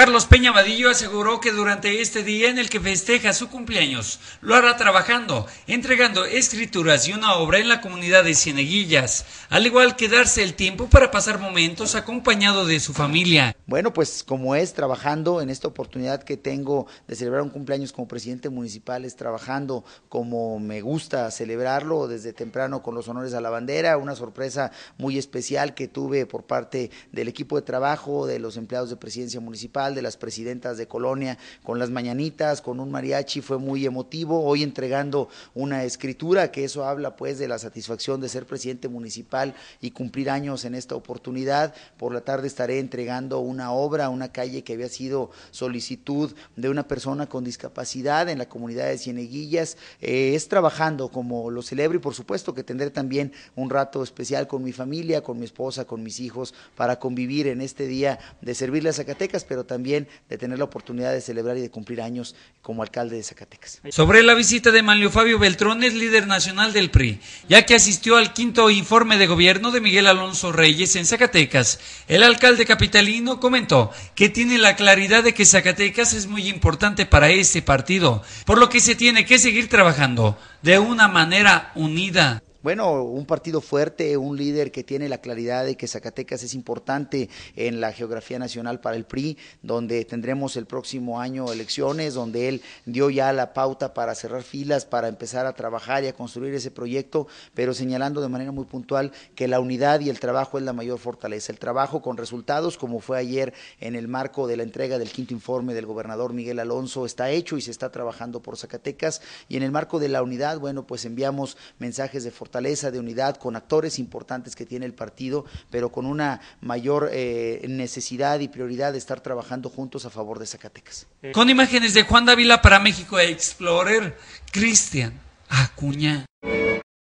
Carlos Peña Vadillo aseguró que durante este día en el que festeja su cumpleaños, lo hará trabajando, entregando escrituras y una obra en la comunidad de Cieneguillas, al igual que darse el tiempo para pasar momentos acompañado de su familia. Bueno, pues como es, trabajando en esta oportunidad que tengo de celebrar un cumpleaños como presidente municipal, es trabajando como me gusta celebrarlo, desde temprano con los honores a la bandera, una sorpresa muy especial que tuve por parte del equipo de trabajo, de los empleados de presidencia municipal de las presidentas de Colonia, con las mañanitas, con un mariachi, fue muy emotivo. Hoy entregando una escritura, que eso habla pues de la satisfacción de ser presidente municipal y cumplir años en esta oportunidad. Por la tarde estaré entregando una obra, una calle que había sido solicitud de una persona con discapacidad en la comunidad de Cieneguillas. Eh, es trabajando como lo celebro y por supuesto que tendré también un rato especial con mi familia, con mi esposa, con mis hijos, para convivir en este día de servirle a Zacatecas, pero también también de tener la oportunidad de celebrar y de cumplir años como alcalde de Zacatecas. Sobre la visita de Manlio Fabio Beltrones, líder nacional del PRI, ya que asistió al quinto informe de gobierno de Miguel Alonso Reyes en Zacatecas, el alcalde capitalino comentó que tiene la claridad de que Zacatecas es muy importante para este partido, por lo que se tiene que seguir trabajando de una manera unida bueno, un partido fuerte, un líder que tiene la claridad de que Zacatecas es importante en la geografía nacional para el PRI, donde tendremos el próximo año elecciones, donde él dio ya la pauta para cerrar filas, para empezar a trabajar y a construir ese proyecto, pero señalando de manera muy puntual que la unidad y el trabajo es la mayor fortaleza. El trabajo con resultados, como fue ayer en el marco de la entrega del quinto informe del gobernador Miguel Alonso, está hecho y se está trabajando por Zacatecas. Y en el marco de la unidad, bueno, pues enviamos mensajes de fortaleza fortaleza, de unidad, con actores importantes que tiene el partido, pero con una mayor eh, necesidad y prioridad de estar trabajando juntos a favor de Zacatecas. Con imágenes de Juan Dávila para México Explorer, Cristian Acuña.